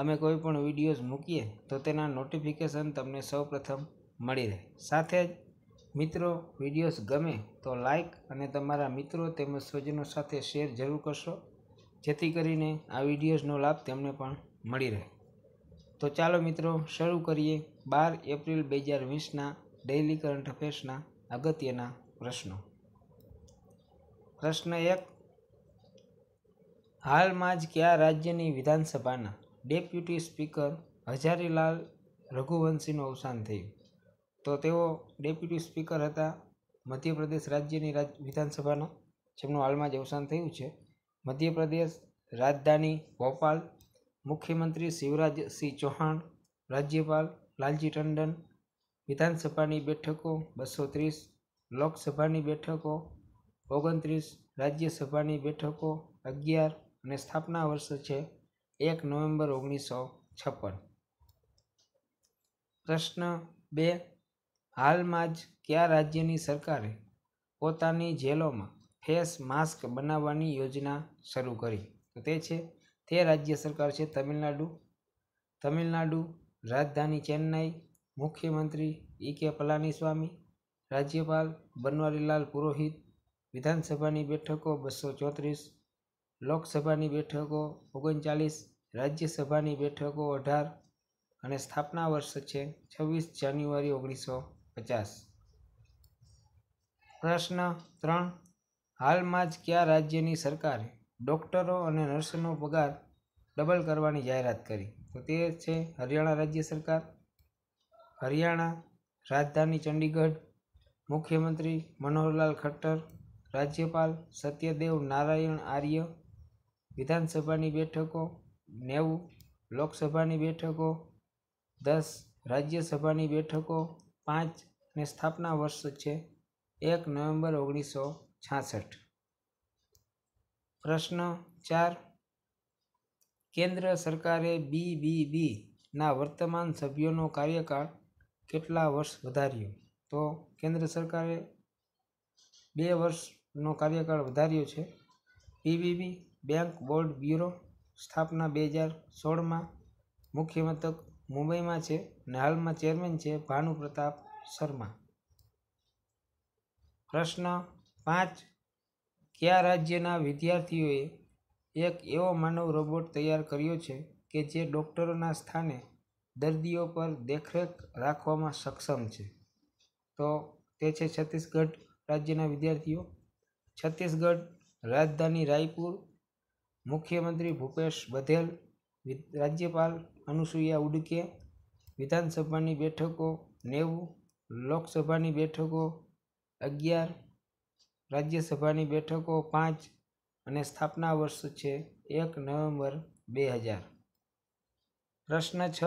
અમે કોઈ પણ વિડીયોઝ મૂકીએ તો તેના નોટિફિકેશન તમને સૌપ્રથમ મળી રહે સાથે જ મિત્રો વિડીયોઝ ગમે તો લાઇક અને તમારા મિત્રો તેમજ સ્વજનો સાથે શેર જરૂર કરશો જેથી કરીને આ વિડીયોઝનો લાભ તેમને પણ મળી રહે તો ચાલો મિત્રો શરૂ કરીએ બાર એપ્રિલ બે હજાર વીસના ડેઇલી કરંટ અફેર્સના અગત્યના પ્રશ્નો પ્રશ્ન એક હાલમાં જ કયા રાજ્યની વિધાનસભાના ડેપ્યુટી સ્પીકર હજારીલાલ રઘુવંશીનું અવસાન થયું તો તેઓ ડેપ્યુટી સ્પીકર હતા મધ્યપ્રદેશ રાજ્યની રાજ વિધાનસભાના જેમનું હાલમાં જ અવસાન થયું છે મધ્યપ્રદેશ રાજધાની ભોપાલ મુખ્યમંત્રી શિવરાજસિંહ ચૌહાણ રાજ્યપાલ લાલજી ટંડન વિધાનસભાની બેઠકો બસો ત્રીસ લોકસભાની બેઠકો ઓગણત્રીસ રાજ્યસભાની બેઠકો અગિયાર અને સ્થાપના વર્ષ છે એક નવેમ્બર ઓગણીસો છપ્પન પ્રશ્ન બે હાલમાં જ કયા રાજ્યની સરકારે પોતાની જેલોમાં ફેસ માસ્ક બનાવવાની યોજના શરૂ કરી તો તે છે તે રાજ્ય સરકાર છે તમિલનાડુ તમિલનાડુ રાજધાની ચેન્નાઈ મુખ્યમંત્રી ઈ કે પલાનીસ્વામી રાજ્યપાલ બનવારીલાલ પુરોહિત વિધાનસભાની બેઠકો બસો ચોત્રીસ લોકસભાની બેઠકો ઓગણચાલીસ રાજ્યસભાની બેઠકો અઢાર અને સ્થાપના વર્ષ છે છવ્વીસ જાન્યુઆરી ઓગણીસો પચાસ પ્રશ્ન ત્રણ હાલમાં જ કયા રાજ્યની સરકારે ડૉક્ટરો અને નર્સનો પગાર ડબલ કરવાની જાહેરાત કરી તો તે છે હરિયાણા રાજ્ય સરકાર હરિયાણા રાજધાની ચંડીગઢ મુખ્યમંત્રી મનોહરલાલ ખટ્ટર રાજ્યપાલ સત્યદેવ નારાયણ આર્ય વિધાનસભાની બેઠકો નેવું લોકસભાની બેઠકો દસ રાજ્યસભાની બેઠકો પાંચ અને સ્થાપના વર્ષ છે એક નવેમ્બર ઓગણીસો છાસઠ પ્રશ્ન ચાર કેન્દ્ર સરકારે બી ના વર્તમાન સભ્યોનો કાર્યકાળ કેટલા વર્ષ વધાર્યો તો કેન્દ્ર સરકારે બે વર્ષનો કાર્યકાળ વધાર્યો છે પીબીબી બેંક બોર્ડ બ્યુરો સ્થાપના બે હજાર સોળમાં મુખ્ય મથક મુંબઈમાં છે અને હાલમાં ચેરમેન છે ભાનુ પ્રતાપ શર્મા પ્રશ્ન પાંચ કયા રાજ્યના વિદ્યાર્થીઓએ એક એવો માનવ રોબોટ તૈયાર કર્યો છે કે જે ડૉક્ટરોના સ્થાને દર્દીઓ પર દેખરેખ રાખવામાં સક્ષમ છે તો તે છે છત્તીસગઢ રાજ્યના વિદ્યાર્થીઓ છત્તીસગઢ રાજધાની રાયપુર મુખ્યમંત્રી ભૂપેશ બધેલ રાજ્યપાલ અનુસૂયા ઉડકે વિધાનસભાની બેઠકો નેવું લોકસભાની બેઠકો અગિયાર રાજ્યસભાની બેઠકો પાંચ અને સ્થાપના વર્ષ છે એક નવેમ્બર બે હજાર પ્રશ્ન છ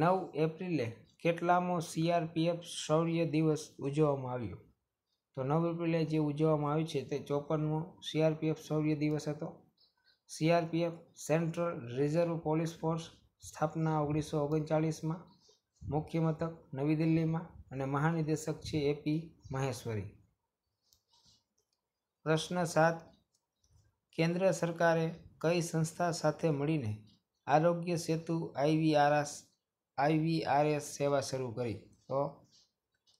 નવ એપ્રિલે કેટલામો સીઆરપીએફ શૌર્ય દિવસ ઉજવવામાં આવ્યો તો નવ એપ્રિલે જે ઉજવવામાં આવ્યું છે તે ચોપનમો સીઆરપીએફ શૌર્ય દિવસ હતો CRPF central reserve police force સ્થાપના ઓગણીસો ઓગણચાળીસમાં મુખ્ય મથક નવી દિલ્હીમાં અને મહાનિદેશક છે એપી મહેશ્વરી પ્રશ્ન સાત કેન્દ્ર સરકારે કઈ સંસ્થા સાથે મળીને આરોગ્ય સેતુ આઈવીઆરએસ આઈવીઆરએસ સેવા શરૂ કરી તો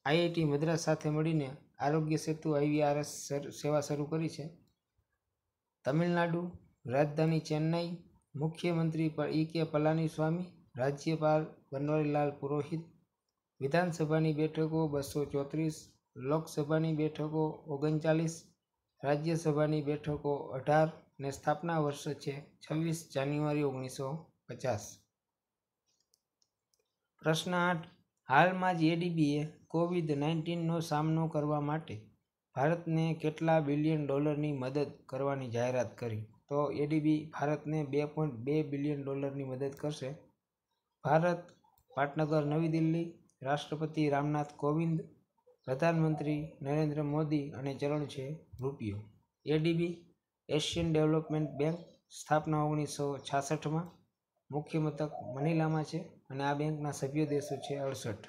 આઈઆઈટી મદ્રાસ સાથે મળીને આરોગ્ય સેતુ આઈવીઆરએસ સેવા શરૂ કરી છે તમિલનાડુ રાજધાની ચેન્નાઈ મુખ્યમંત્રી ઈ કે પલાનીસ્વામી રાજ્યપાલ બનવારીલાલ પુરોહિત વિધાનસભાની બેઠકો બસો ચોત્રીસ લોકસભાની બેઠકો ઓગણચાલીસ રાજ્યસભાની બેઠકો અઢાર ને સ્થાપના વર્ષ છે છવ્વીસ જાન્યુઆરી ઓગણીસો પચાસ પ્રશ્ન આઠ હાલમાં જ એડીબીએ કોવિડ નાઇન્ટીનનો સામનો કરવા માટે ભારતને કેટલા બિલિયન ડોલરની મદદ કરવાની જાહેરાત કરી તો એડીબી ભારતને બે પોઈન્ટ બે બિલિયન ડોલરની મદદ કરશે ભારત પાટનગર નવી દિલ્હી રાષ્ટ્રપતિ રામનાથ કોવિંદ પ્રધાનમંત્રી નરેન્દ્ર મોદી અને ચલણ છે રૂપિયો એડીબી એશિયન ડેવલપમેન્ટ બેંક સ્થાપના ઓગણીસો છાસઠમાં મુખ્ય મથક મનીલામાં છે અને આ બેંકના સભ્ય દેશો છે અડસઠ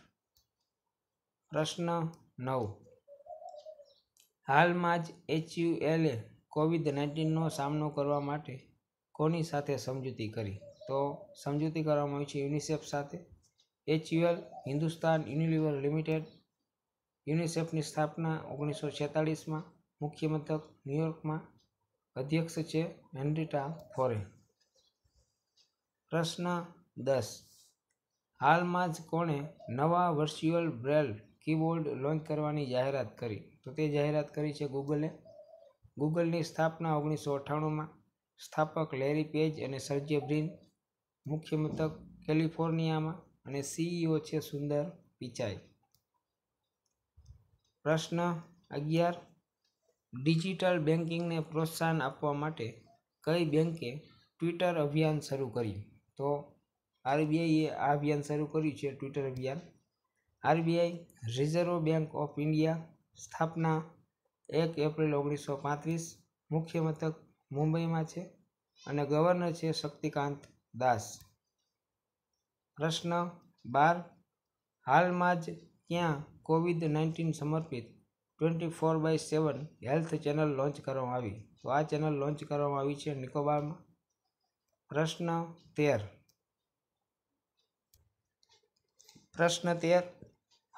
પ્રશ્ન નવ હાલમાં જ એચયુએલએ કોવિડ નાઇન્ટીનનો સામનો કરવા માટે કોની સાથે સમજૂતી કરી તો સમજૂતી કરવામાં આવી છે યુનિસેફ સાથે એચયુએલ હિન્દુસ્તાન યુનિલિવર લિમિટેડ યુનિસેફની સ્થાપના ઓગણીસો છેતાળીસમાં મુખ્ય મથક ન્યૂયોર્કમાં અધ્યક્ષ છે હેનરીટા ફોરે પ્રશ્ન દસ હાલમાં જ કોણે નવા વર્ચ્યુઅલ બ્રેલ કીબોર્ડ લોન્ચ કરવાની જાહેરાત કરી તો તે જાહેરાત કરી છે ગૂગલે ગૂગલની સ્થાપના ઓગણીસો અઠ્ઠાણુંમાં સ્થાપક લેરી પેજ અને સર્જ્ય બ્રિન મુખ્ય મથક કેલિફોર્નિયામાં અને સીઈઓ છે સુંદર પિચાઈ પ્રશ્ન અગિયાર ડિજિટલ બેન્કિંગને પ્રોત્સાહન આપવા માટે કઈ બેન્કે ટ્વિટર અભિયાન શરૂ કર્યું તો આરબીઆઈએ આ અભિયાન શરૂ કર્યું છે ટ્વિટર અભિયાન RBI Reserve Bank of India સ્થાપના એક એપ્રિલ ઓગણીસો પાંત્રીસ મુખ્ય મથક મુંબઈમાં છે અને ગવર્નર છે શક્તિકાંત દાસ પ્રશ્ન બાર હાલમાં જ ક્યાં કોવિડ નાઇન્ટીન સમર્પિત twenty four by seven health channel launch કરવામાં આવી તો આ ચેનલ લોન્ચ કરવામાં આવી છે નિકોબારમાં પ્રશ્ન તેર પ્રશ્ન તેર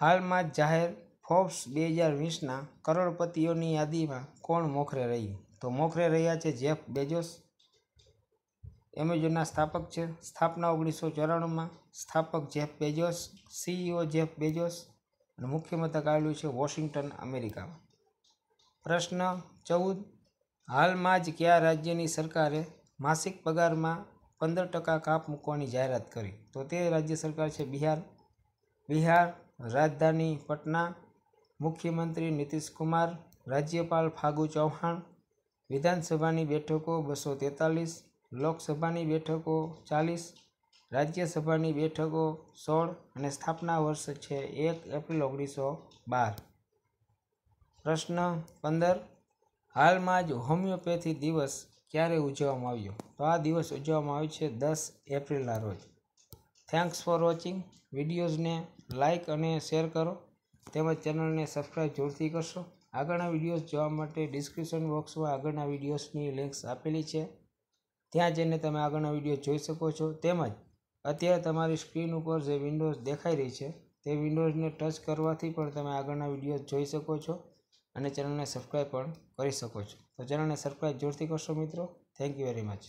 હાલમાં જાહેર ફોર્બ્સ બે હજાર વીસના કરોડપતિઓની યાદીમાં કોણ મોખરે રહ્યું તો મોખરે રહ્યા છે જેફ બેજોસ એમેઝોનના સ્થાપક છે સ્થાપના ઓગણીસો ચોરાણુંમાં સ્થાપક Jeff Bezos CEO Jeff Bezos અને મુખ્ય મથક આવેલું છે વોશિંગ્ટન અમેરિકામાં પ્રશ્ન ચૌદ હાલમાં જ કયા રાજ્યની સરકારે માસિક પગારમાં પંદર ટકા કાપ મૂકવાની જાહેરાત કરી તો તે રાજ્ય સરકાર છે બિહાર બિહાર રાજધાની પટના મુખ્યમંત્રી નીતિશ કુમાર રાજ્યપાલ ફાગુ ચૌહાણ વિધાનસભાની બેઠકો બસો તેતાલીસ લોકસભાની બેઠકો ચાલીસ રાજ્યસભાની બેઠકો સોળ અને સ્થાપના વર્ષ છે એક એપ્રિલ ઓગણીસો બાર પ્રશ્ન પંદર હાલમાં જ હોમિયોપેથી દિવસ ક્યારે ઉજવવામાં આવ્યો તો આ દિવસ ઉજવવામાં આવ્યો છે દસ એપ્રિલના રોજ થેન્ક્સ ફોર વોચિંગ વિડીયોઝને લાઇક અને શેર કરો તેમજ ચેનલને સબસ્ક્રાઈબ જોરથી કરશો આગળના વિડીયોઝ જોવા માટે ડિસ્ક્રિપ્શન બોક્સમાં આગળના વિડીયોઝની લિંક્સ આપેલી છે ત્યાં જઈને તમે આગળના વિડીયો જોઈ શકો છો તેમજ અત્યારે તમારી સ્ક્રીન ઉપર જે વિન્ડોઝ દેખાઈ રહી છે તે વિન્ડોઝને ટચ કરવાથી પણ તમે આગળના વિડીયો જોઈ શકો છો અને ચેનલને સબસ્ક્રાઈબ પણ કરી શકો છો તો ચેનલને સબસ્ક્રાઈબ જોરથી કરશો મિત્રો થેન્ક યુ વેરી મચ